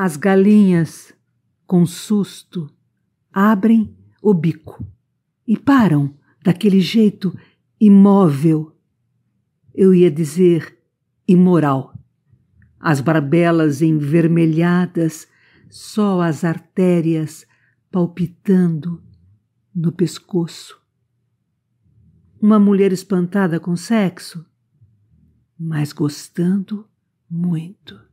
As galinhas, com susto, abrem o bico e param daquele jeito imóvel. Eu ia dizer imoral. As barbelas envermelhadas, só as artérias palpitando no pescoço. Uma mulher espantada com sexo, mas gostando muito.